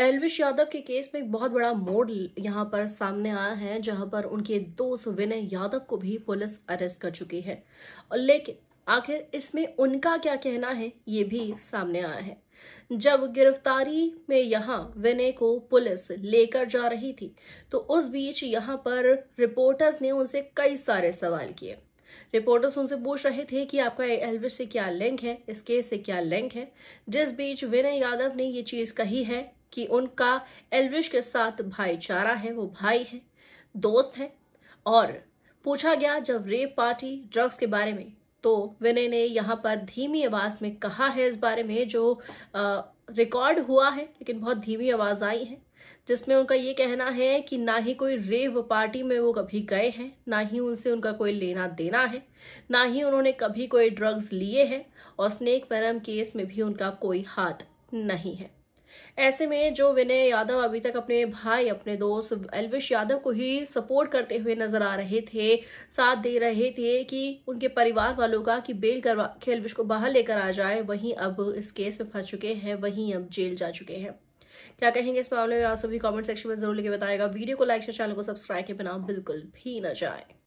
एलविश यादव के केस में एक बहुत बड़ा मोड़ यहां पर सामने आया है जहां पर उनके दोस्त विनय यादव को भी पुलिस अरेस्ट कर चुकी है और लेकिन आखिर इसमें उनका क्या कहना है ये भी सामने आया है जब गिरफ्तारी में यहाँ विनय को पुलिस लेकर जा रही थी तो उस बीच यहाँ पर रिपोर्टर्स ने उनसे कई सारे सवाल किए रिपोर्टर्स उनसे पूछ रहे थे कि आपका एलविश से क्या लिंक है इस केस से क्या लिंक है जिस बीच विनय यादव ने ये चीज कही है कि उनका एलविश के साथ भाईचारा है वो भाई है दोस्त है और पूछा गया जब रेप पार्टी ड्रग्स के बारे में तो विनय ने यहाँ पर धीमी आवाज में कहा है इस बारे में जो रिकॉर्ड हुआ है लेकिन बहुत धीमी आवाज आई है जिसमें उनका ये कहना है कि ना ही कोई रेव पार्टी में वो कभी गए हैं ना ही उनसे उनका कोई लेना देना है ना ही उन्होंने कभी कोई ड्रग्स लिए हैं और स्नेक वेरम केस में भी उनका कोई हाथ नहीं है ऐसे में जो विनय यादव अभी तक अपने भाई अपने दोस्त एलविश यादव को ही सपोर्ट करते हुए नजर आ रहे थे साथ दे रहे थे कि उनके परिवार वालों का कि बेल करवा के एलविश को बाहर लेकर आ जाए वहीं अब इस केस में फंस चुके हैं वहीं अब जेल जा चुके हैं क्या कहेंगे इस मामले में आप सभी कॉमेंट सेक्शन में जरूर लेके बताएगा वीडियो को लाइक शेयर चैनल को सब्सक्राइब के बिना बिल्कुल भी ना जाए